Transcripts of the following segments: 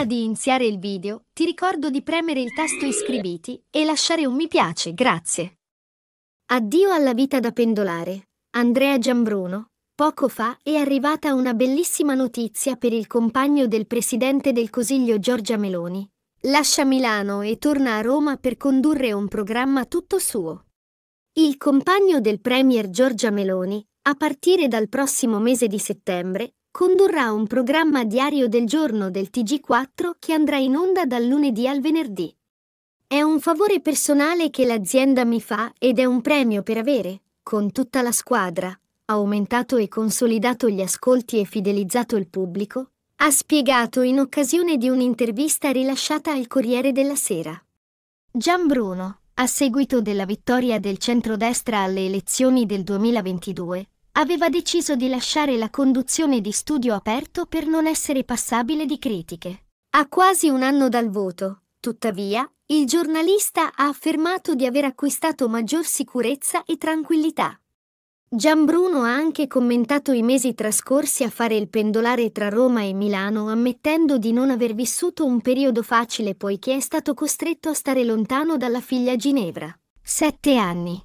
Prima di iniziare il video, ti ricordo di premere il tasto iscriviti e lasciare un mi piace, grazie. Addio alla vita da pendolare. Andrea Giambruno, poco fa è arrivata una bellissima notizia per il compagno del presidente del Consiglio Giorgia Meloni. Lascia Milano e torna a Roma per condurre un programma tutto suo. Il compagno del premier Giorgia Meloni, a partire dal prossimo mese di settembre, condurrà un programma diario del giorno del TG4 che andrà in onda dal lunedì al venerdì. È un favore personale che l'azienda mi fa ed è un premio per avere, con tutta la squadra, aumentato e consolidato gli ascolti e fidelizzato il pubblico, ha spiegato in occasione di un'intervista rilasciata al Corriere della Sera. Gian Bruno, a seguito della vittoria del centrodestra alle elezioni del 2022, aveva deciso di lasciare la conduzione di studio aperto per non essere passabile di critiche. A quasi un anno dal voto, tuttavia, il giornalista ha affermato di aver acquistato maggior sicurezza e tranquillità. Gianbruno ha anche commentato i mesi trascorsi a fare il pendolare tra Roma e Milano, ammettendo di non aver vissuto un periodo facile poiché è stato costretto a stare lontano dalla figlia Ginevra. Sette anni.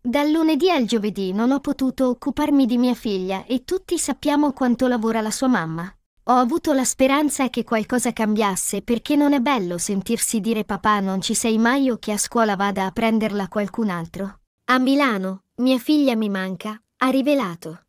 Dal lunedì al giovedì non ho potuto occuparmi di mia figlia e tutti sappiamo quanto lavora la sua mamma. Ho avuto la speranza che qualcosa cambiasse perché non è bello sentirsi dire papà non ci sei mai o che a scuola vada a prenderla qualcun altro. A Milano, mia figlia mi manca, ha rivelato.